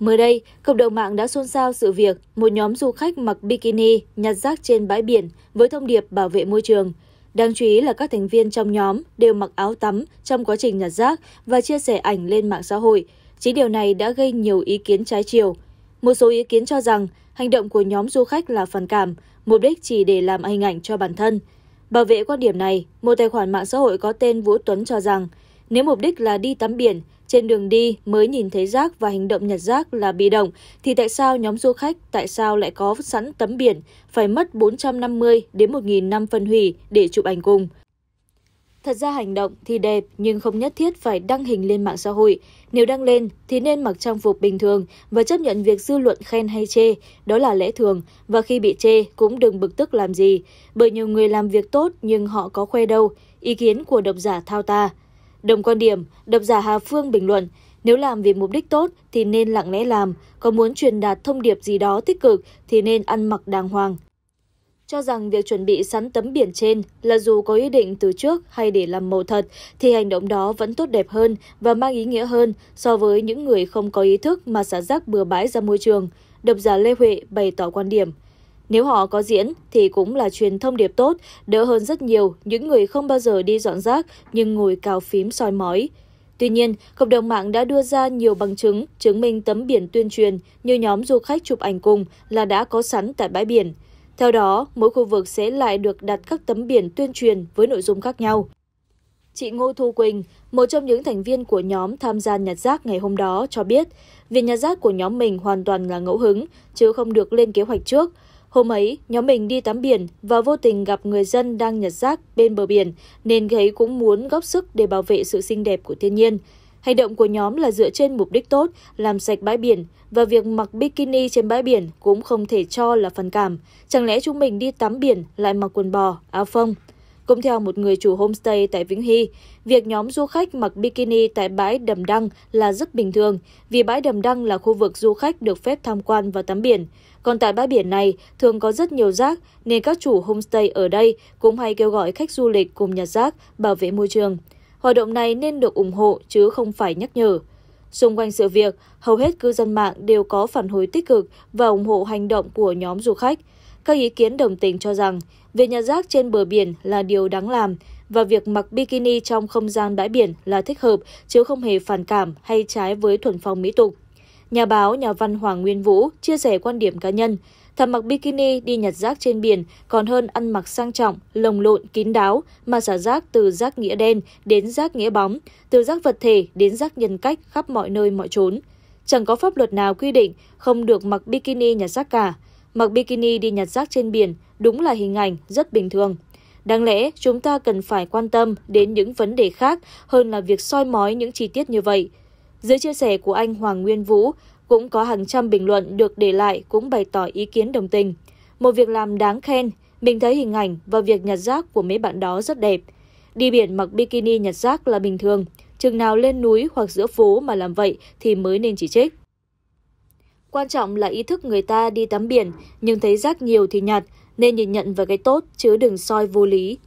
Mới đây, cộng đồng mạng đã xôn xao sự việc một nhóm du khách mặc bikini nhặt rác trên bãi biển với thông điệp bảo vệ môi trường. Đáng chú ý là các thành viên trong nhóm đều mặc áo tắm trong quá trình nhặt rác và chia sẻ ảnh lên mạng xã hội. Chính điều này đã gây nhiều ý kiến trái chiều. Một số ý kiến cho rằng hành động của nhóm du khách là phản cảm, mục đích chỉ để làm hình ảnh cho bản thân. Bảo vệ quan điểm này, một tài khoản mạng xã hội có tên Vũ Tuấn cho rằng nếu mục đích là đi tắm biển, trên đường đi mới nhìn thấy rác và hành động nhặt rác là bị động, thì tại sao nhóm du khách tại sao lại có sẵn tấm biển phải mất 450 đến 1.000 năm phân hủy để chụp ảnh cùng? Thật ra hành động thì đẹp nhưng không nhất thiết phải đăng hình lên mạng xã hội. Nếu đăng lên thì nên mặc trang phục bình thường và chấp nhận việc dư luận khen hay chê, đó là lẽ thường và khi bị chê cũng đừng bực tức làm gì, bởi nhiều người làm việc tốt nhưng họ có khoe đâu, ý kiến của độc giả thao ta. Đồng quan điểm, độc giả Hà Phương bình luận, nếu làm vì mục đích tốt thì nên lặng lẽ làm, có muốn truyền đạt thông điệp gì đó tích cực thì nên ăn mặc đàng hoàng. Cho rằng việc chuẩn bị sẵn tấm biển trên là dù có ý định từ trước hay để làm màu thật thì hành động đó vẫn tốt đẹp hơn và mang ý nghĩa hơn so với những người không có ý thức mà xả rác bừa bãi ra môi trường. Độc giả Lê Huệ bày tỏ quan điểm. Nếu họ có diễn thì cũng là truyền thông điệp tốt, đỡ hơn rất nhiều những người không bao giờ đi dọn rác nhưng ngồi cào phím soi mói. Tuy nhiên, cộng đồng mạng đã đưa ra nhiều bằng chứng chứng minh tấm biển tuyên truyền như nhóm du khách chụp ảnh cùng là đã có sẵn tại bãi biển. Theo đó, mỗi khu vực sẽ lại được đặt các tấm biển tuyên truyền với nội dung khác nhau. Chị Ngô Thu Quỳnh, một trong những thành viên của nhóm tham gia nhặt rác ngày hôm đó cho biết, việc nhặt rác của nhóm mình hoàn toàn là ngẫu hứng, chứ không được lên kế hoạch trước. Hôm ấy, nhóm mình đi tắm biển và vô tình gặp người dân đang nhặt rác bên bờ biển nên thấy cũng muốn góp sức để bảo vệ sự xinh đẹp của thiên nhiên. Hành động của nhóm là dựa trên mục đích tốt, làm sạch bãi biển và việc mặc bikini trên bãi biển cũng không thể cho là phần cảm. Chẳng lẽ chúng mình đi tắm biển lại mặc quần bò, áo phông? Cũng theo một người chủ homestay tại Vĩnh Hy, việc nhóm du khách mặc bikini tại bãi Đầm Đăng là rất bình thường vì bãi Đầm Đăng là khu vực du khách được phép tham quan và tắm biển. Còn tại bãi biển này thường có rất nhiều rác nên các chủ homestay ở đây cũng hay kêu gọi khách du lịch cùng nhặt rác, bảo vệ môi trường. Hoạt động này nên được ủng hộ chứ không phải nhắc nhở xung quanh sự việc hầu hết cư dân mạng đều có phản hồi tích cực và ủng hộ hành động của nhóm du khách các ý kiến đồng tình cho rằng việc nhặt rác trên bờ biển là điều đáng làm và việc mặc bikini trong không gian bãi biển là thích hợp chứ không hề phản cảm hay trái với thuần phong mỹ tục. Nhà báo, nhà văn Hoàng Nguyên Vũ chia sẻ quan điểm cá nhân, Thầm mặc bikini đi nhặt rác trên biển còn hơn ăn mặc sang trọng, lồng lộn, kín đáo mà xả rác từ rác nghĩa đen đến rác nghĩa bóng, từ rác vật thể đến rác nhân cách khắp mọi nơi mọi chốn. Chẳng có pháp luật nào quy định không được mặc bikini nhặt rác cả. Mặc bikini đi nhặt rác trên biển đúng là hình ảnh rất bình thường. Đáng lẽ chúng ta cần phải quan tâm đến những vấn đề khác hơn là việc soi mói những chi tiết như vậy. Dưới chia sẻ của anh Hoàng Nguyên Vũ, cũng có hàng trăm bình luận được để lại cũng bày tỏ ý kiến đồng tình. Một việc làm đáng khen, mình thấy hình ảnh và việc nhặt rác của mấy bạn đó rất đẹp. Đi biển mặc bikini nhặt rác là bình thường, chừng nào lên núi hoặc giữa phố mà làm vậy thì mới nên chỉ trích. Quan trọng là ý thức người ta đi tắm biển, nhưng thấy rác nhiều thì nhặt nên nhìn nhận vào cái tốt chứ đừng soi vô lý,